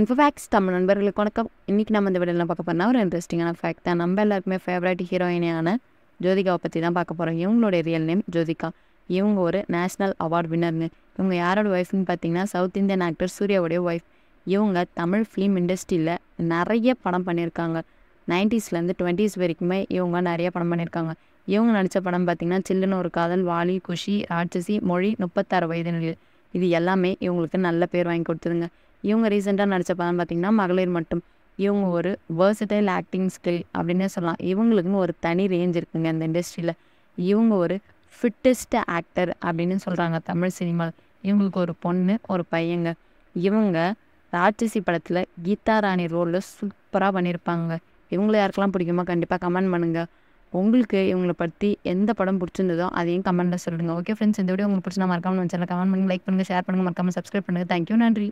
இன்ஃபோஃபேக்ஸ் தமிழ் நண்பர்களுக்கு வணக்கம் இன்றைக்கி நம்ம இந்த வீடியோலாம் பார்க்க போனால் ஒரு இன்ட்ரெஸ்டிங்கான ஃபேக்ட் தான் நம்ம எல்லாருக்குமே ஃபேவரட் ஹீரோயினியான ஜோதிகாவை பற்றி தான் பார்க்க போகிறோம் இவங்களுடைய ரியல் நேம் ஜோதிகா இவங்க ஒரு நேஷ்னல் அவார்ட் வின்னர்னு இவங்க யாரோட ஒய்ஃப்னு பார்த்தீங்கன்னா சவுத் இந்தியன் ஆக்டர் சூர்யாவுடைய ஒய்ஃப் இவங்க தமிழ் ஃபிலிம் இண்டஸ்ட்ரியில் நிறைய படம் பண்ணியிருக்காங்க நைன்டிஸ்லேருந்து டுவெண்ட்டீஸ் வரைக்குமே இவங்க நிறைய படம் பண்ணியிருக்காங்க இவங்க நடித்த படம் பார்த்தீங்கன்னா சில்லுன்னு ஒரு காதல் வாலி குஷி ராட்சசி மொழி முப்பத்தாறு வயது நிலையில் இது எல்லாமே இவங்களுக்கு நல்ல பேர் வாங்கி கொடுத்துருங்க இவங்க ரீசெண்டாக நடித்த படம் பார்த்திங்கன்னா மகளிர் மட்டும் இவங்க ஒரு வேர்சடைல் ஆக்டிங் ஸ்கில் அப்படின்னே சொல்லலாம் இவங்களுக்குன்னு ஒரு தனி ரேஞ்ச் இருக்குங்க இந்த இண்டஸ்ட்ரியில் இவங்க ஒரு ஃபிட்டஸ்ட் ஆக்டர் அப்படின்னு சொல்கிறாங்க தமிழ் சினிமாவில் இவங்களுக்கு ஒரு பொண்ணு ஒரு பையங்க இவங்க ராட்சசி படத்தில் கீதா ராணி ரோலில் சூப்பராக பண்ணியிருப்பாங்க இவங்களை யாருக்கெல்லாம் பிடிக்குமா கண்டிப்பாக கமெண்ட் பண்ணுங்கள் உங்களுக்கு இவங்களை பற்றி எந்த படம் பிடிச்சிருந்ததோ அதையும் கமெண்ட்டில் சொல்லுங்கள் ஓகே ஃப்ரெண்ட்ஸ் இந்த வீடியோ உங்களுக்கு பிடிச்சா மறக்காமல் சேனல் கமெண்ட் பண்ணுங்கள் லைக் பண்ணுங்கள் ஷேர் பண்ணுங்கள் மறக்காமல் சப்ஸ்கிரைப் பண்ணுங்கள் தேங்க்யூ நன்றி